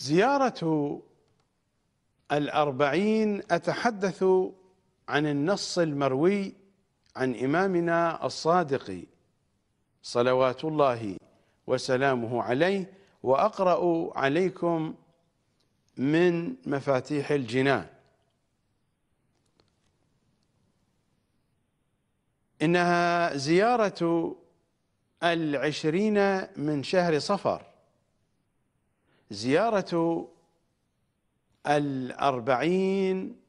زيارة الأربعين أتحدث عن النص المروي عن إمامنا الصادق صلوات الله وسلامه عليه وأقرأ عليكم من مفاتيح الجنان إنها زيارة العشرين من شهر صفر زيارة الأربعين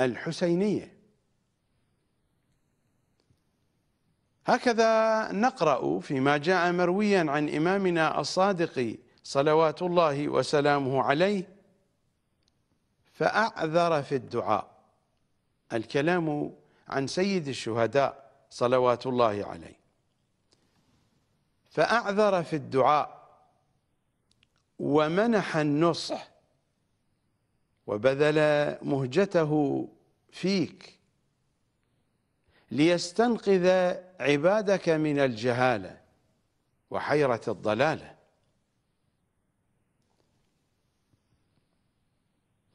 الحسينية هكذا نقرأ فيما جاء مرويا عن إمامنا الصادق صلوات الله وسلامه عليه فأعذر في الدعاء الكلام عن سيد الشهداء صلوات الله عليه فأعذر في الدعاء ومنح النصح وبذل مهجته فيك ليستنقذ عبادك من الجهاله وحيره الضلاله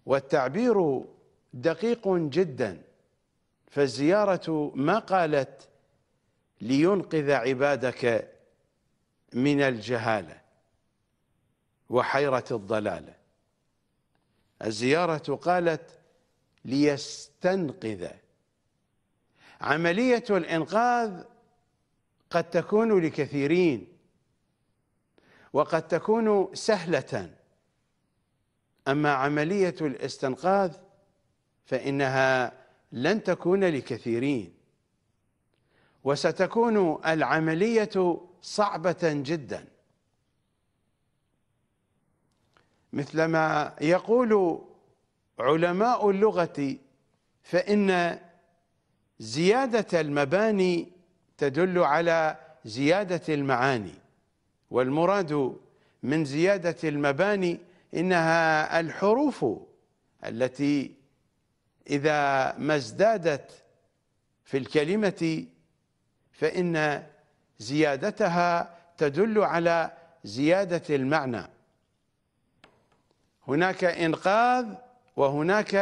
والتعبير دقيق جدا فالزياره ما قالت لينقذ عبادك من الجهاله وحيرة الضلالة الزيارة قالت ليستنقذ عملية الإنقاذ قد تكون لكثيرين وقد تكون سهلة أما عملية الاستنقاذ فإنها لن تكون لكثيرين وستكون العملية صعبة جداً مثلما يقول علماء اللغة فإن زيادة المباني تدل على زيادة المعاني والمراد من زيادة المباني إنها الحروف التي إذا ما ازدادت في الكلمة فإن زيادتها تدل على زيادة المعنى هناك انقاذ وهناك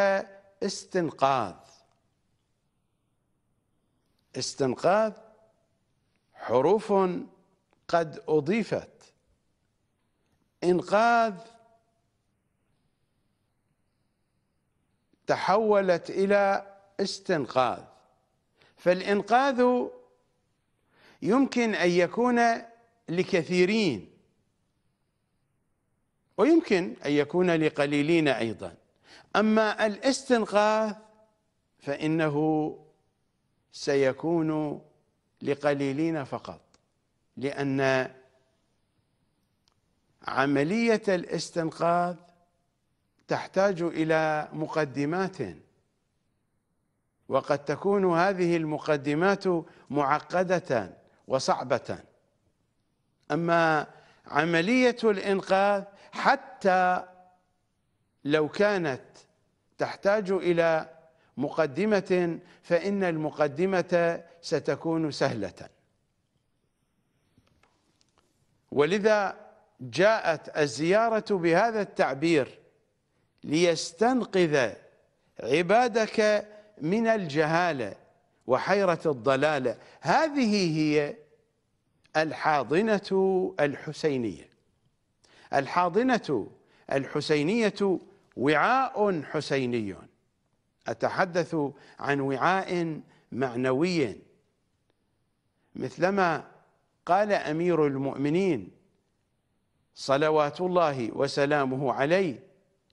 استنقاذ استنقاذ حروف قد اضيفت انقاذ تحولت الى استنقاذ فالانقاذ يمكن ان يكون لكثيرين ويمكن أن يكون لقليلين أيضا أما الاستنقاذ فإنه سيكون لقليلين فقط لأن عملية الاستنقاذ تحتاج إلى مقدمات وقد تكون هذه المقدمات معقدة وصعبة أما عملية الإنقاذ حتى لو كانت تحتاج إلى مقدمة فإن المقدمة ستكون سهلة ولذا جاءت الزيارة بهذا التعبير ليستنقذ عبادك من الجهالة وحيرة الضلالة هذه هي الحاضنة الحسينية الحاضنة الحسينية وعاء حسيني أتحدث عن وعاء معنوي مثلما قال أمير المؤمنين صلوات الله وسلامه عليه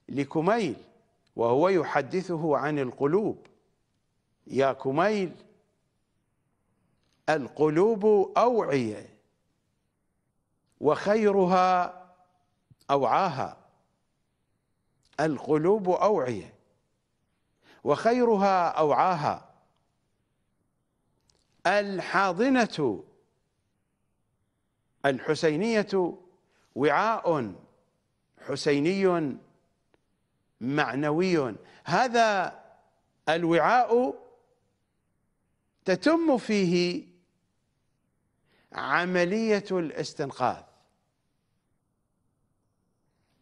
لكميل وهو يحدثه عن القلوب يا كميل القلوب أوعية وخيرها أوعاها القلوب أوعية وخيرها أوعاها الحاضنة الحسينية وعاء حسيني معنوي هذا الوعاء تتم فيه عملية الاستنقاذ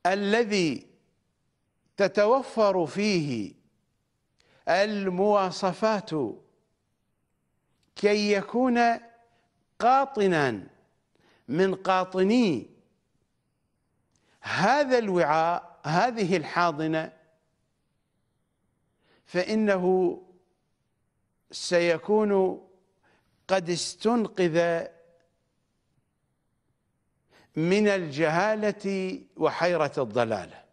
الذي تتوفر فيه المواصفات كي يكون قاطنا من قاطني هذا الوعاء هذه الحاضنه فانه سيكون قد استنقذ من الجهالة وحيرة الضلالة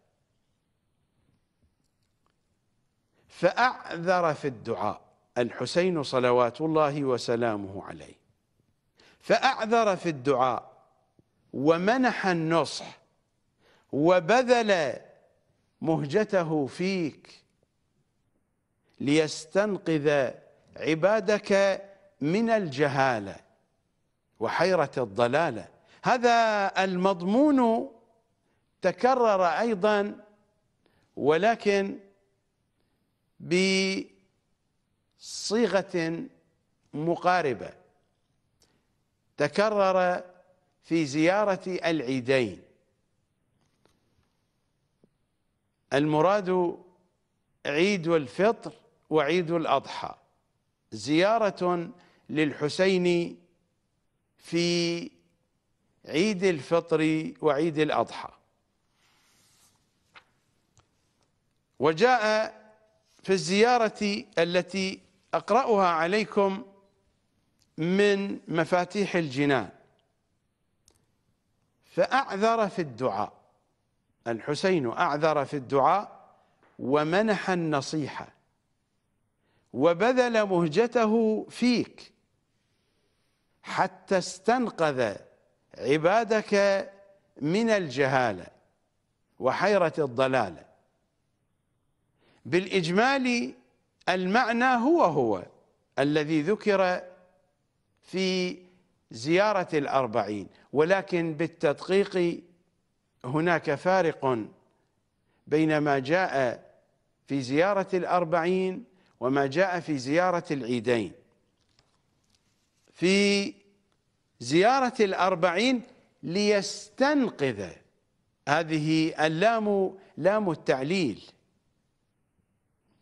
فأعذر في الدعاء الحسين صلوات الله وسلامه عليه فأعذر في الدعاء ومنح النصح وبذل مهجته فيك ليستنقذ عبادك من الجهاله وحيره الضلاله هذا المضمون تكرر ايضا ولكن بصيغه مقاربه تكرر في زياره العيدين المراد عيد الفطر وعيد الاضحى زياره للحسين في عيد الفطر وعيد الأضحى وجاء في الزيارة التي أقرأها عليكم من مفاتيح الجنان فأعذر في الدعاء الحسين أعذر في الدعاء ومنح النصيحة وبذل مهجته فيك حتى استنقذ عبادك من الجهاله وحيره الضلاله بالاجمال المعنى هو هو الذي ذكر في زياره الاربعين ولكن بالتدقيق هناك فارق بين ما جاء في زياره الاربعين وما جاء في زياره العيدين في زيارة الأربعين ليستنقذ هذه اللام لام التعليل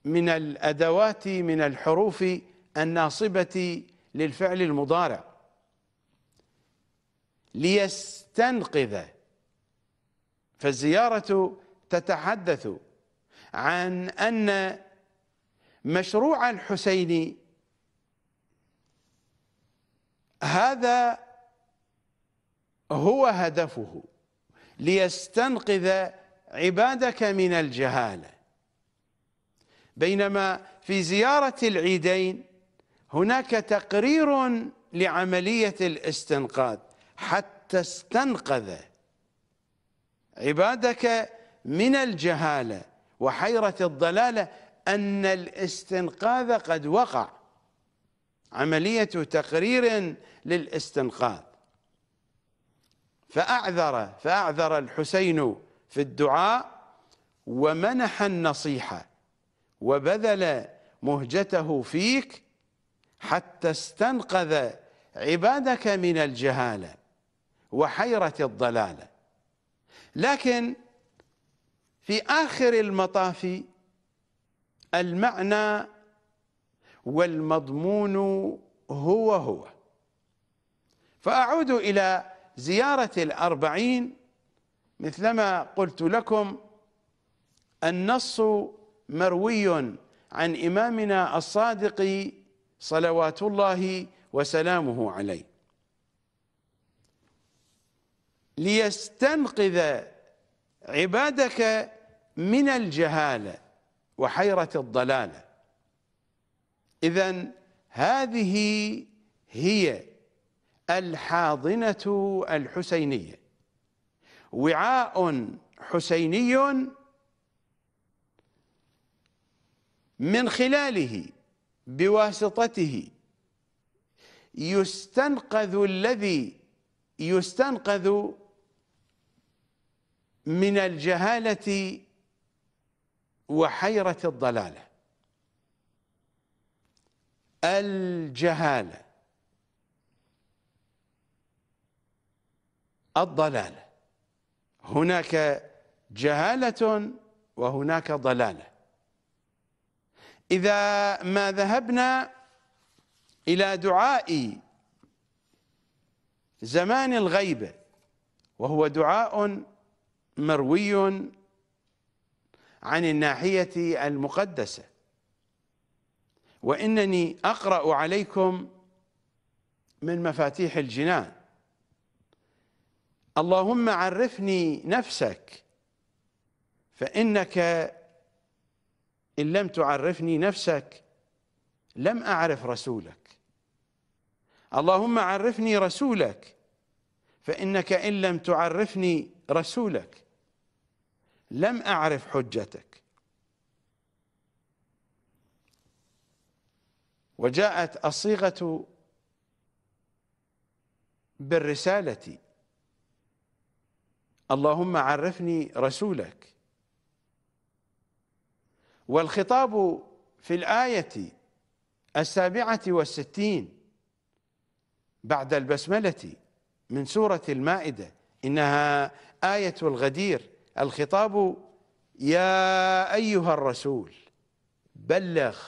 من الأدوات من الحروف الناصبة للفعل المضارع ليستنقذ فالزيارة تتحدث عن أن مشروع الحسين هذا هو هدفه ليستنقذ عبادك من الجهالة بينما في زيارة العيدين هناك تقرير لعملية الاستنقاذ حتى استنقذ عبادك من الجهالة وحيرة الضلالة أن الاستنقاذ قد وقع عملية تقرير للاستنقاذ فأعذر فأعذر الحسين في الدعاء ومنح النصيحة وبذل مهجته فيك حتى استنقذ عبادك من الجهالة وحيرة الضلالة لكن في آخر المطاف المعنى والمضمون هو هو فأعود إلى زيارة الأربعين مثلما قلت لكم النص مروي عن إمامنا الصادق صلوات الله وسلامه عليه ليستنقذ عبادك من الجهالة وحيرة الضلالة إذا هذه هي الحاضنة الحسينية وعاء حسيني من خلاله بواسطته يستنقذ الذي يستنقذ من الجهالة وحيرة الضلالة الجهاله الضلاله هناك جهاله وهناك ضلاله اذا ما ذهبنا الى دعاء زمان الغيبه وهو دعاء مروي عن الناحيه المقدسه وانني اقرا عليكم من مفاتيح الجنان اللهم عرفني نفسك فإنك إن لم تعرفني نفسك لم أعرف رسولك اللهم عرفني رسولك فإنك إن لم تعرفني رسولك لم أعرف حجتك وجاءت الصيغة بالرسالة اللهم عرفني رسولك والخطاب في الآية السابعة والستين بعد البسملة من سورة المائدة إنها آية الغدير الخطاب يا أيها الرسول بلغ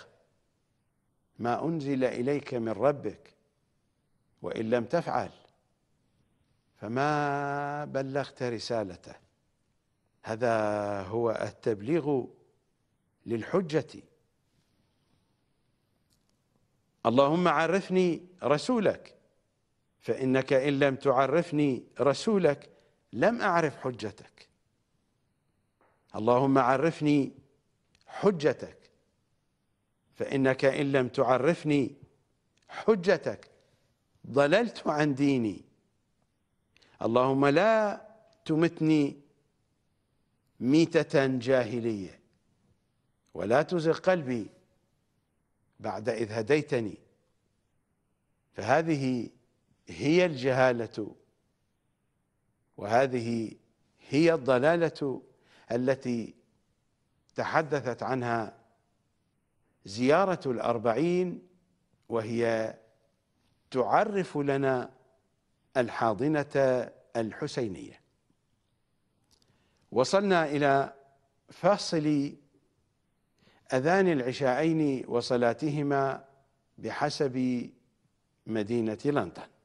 ما أنزل إليك من ربك وإن لم تفعل فما بلغت رسالته هذا هو التبليغ للحجه اللهم عرفني رسولك فانك ان لم تعرفني رسولك لم اعرف حجتك اللهم عرفني حجتك فانك ان لم تعرفني حجتك ضللت عن ديني اللهم لا تمتني ميتة جاهلية ولا تزغ قلبي بعد إذ هديتني فهذه هي الجهالة وهذه هي الضلالة التي تحدثت عنها زيارة الأربعين وهي تعرف لنا الحاضنة الحسينية وصلنا إلى فاصل أذان العشاءين وصلاتهما بحسب مدينة لندن